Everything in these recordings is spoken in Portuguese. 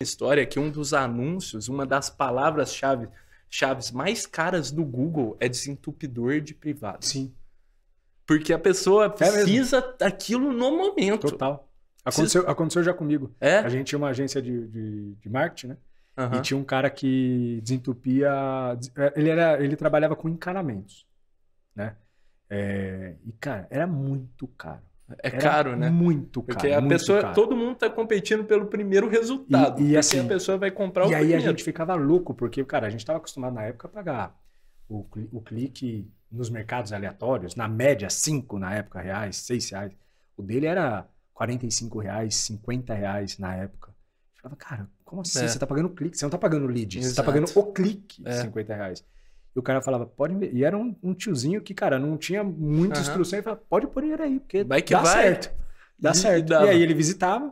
história é que um dos anúncios, uma das palavras-chave chaves mais caras do Google é desentupidor de privado. Sim. Porque a pessoa é precisa é daquilo no momento. Total. Aconteceu, aconteceu já comigo. É? A gente tinha uma agência de, de, de marketing, né? Uhum. E tinha um cara que desentupia. É, ele, era, ele trabalhava com encanamentos, né? É, e, cara, era muito caro. É Era caro, né? Muito caro. Porque a pessoa, caro. todo mundo está competindo pelo primeiro resultado. E, e assim, a pessoa vai comprar o E aí primeiro. a gente ficava louco, porque, cara, a gente estava acostumado na época a pagar o, o clique nos mercados aleatórios, na média, 5 na época, reais, 6 reais. O dele era 45 reais, 50 reais na época. Eu falava, cara, como assim? É. Você está pagando clique, você não está pagando lead, tá Exato. você está pagando o clique, é. 50 reais. E o cara falava, pode. E era um, um tiozinho que, cara, não tinha muita uhum. instrução. Ele falava, pode pôr ele aí, porque vai que dá vai. certo. Dá e certo. Dava. E aí ele visitava.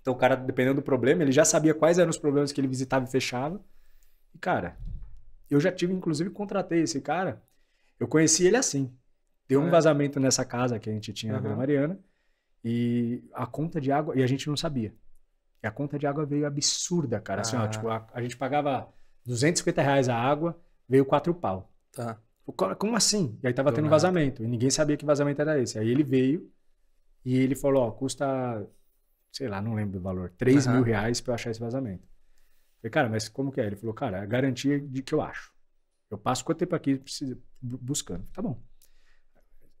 Então o cara, dependendo do problema, ele já sabia quais eram os problemas que ele visitava e fechava. E, cara, eu já tive, inclusive, contratei esse cara. Eu conheci ele assim. Deu é. um vazamento nessa casa que a gente tinha uhum. na Mariana. E a conta de água. E a gente não sabia. E a conta de água veio absurda, cara. Assim, ó, ah. tipo, a, a gente pagava 250 reais a água veio quatro pau. Tá. como assim? E aí tava Do tendo nada. vazamento. E ninguém sabia que vazamento era esse. Aí ele veio e ele falou: ó, custa, sei lá, não lembro o valor, 3 uhum. mil reais pra eu achar esse vazamento. Eu falei, cara, mas como que é? Ele falou, cara, é garantia de que eu acho. Eu passo quanto tempo aqui buscando. Tá bom.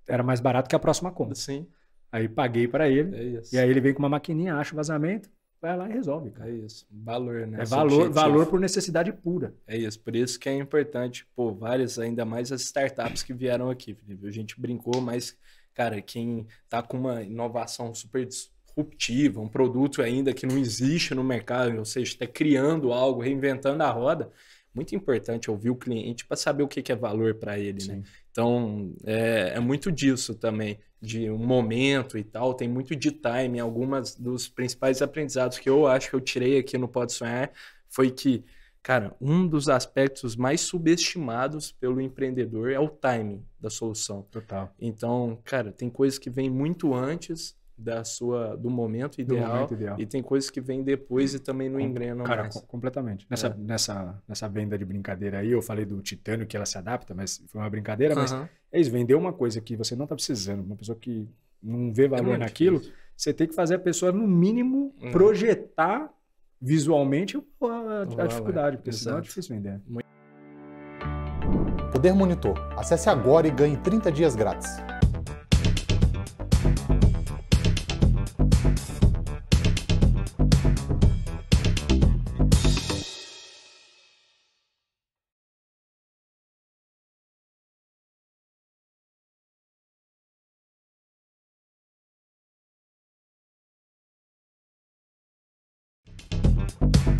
Era mais barato que a próxima compra. Sim. Aí paguei para ele. É e aí ele vem com uma maquininha, acha o vazamento, vai lá e resolve, cara. É isso. Valor, né? É valor, valor por necessidade pura. É isso. Por isso que é importante, pô, várias, ainda mais as startups que vieram aqui, Felipe. A gente brincou, mas, cara, quem tá com uma inovação super disruptiva, um produto ainda que não existe no mercado, ou seja, está criando algo, reinventando a roda, muito importante ouvir o cliente para saber o que, que é valor para ele, né? Sim. né? Então, é, é, muito disso também, de um momento e tal, tem muito de time. Algumas dos principais aprendizados que eu acho que eu tirei aqui no Pode Sonhar foi que, cara, um dos aspectos mais subestimados pelo empreendedor é o timing da solução. Total. Então, cara, tem coisas que vêm muito antes da sua do momento ideal, do momento ideal. e tem coisas que vêm depois e também não Com, engrenam cara, mais. completamente. Nessa, é. nessa, nessa venda de brincadeira aí, eu falei do Titânio que ela se adapta, mas foi uma brincadeira, uhum. mas eles vender uma coisa que você não está precisando, uma pessoa que não vê é valor é naquilo, difícil. você tem que fazer a pessoa no mínimo uhum. projetar visualmente a, a, a dificuldade, porque Exato. senão é difícil vender. Poder Monitor. Acesse agora e ganhe 30 dias grátis. Thank you.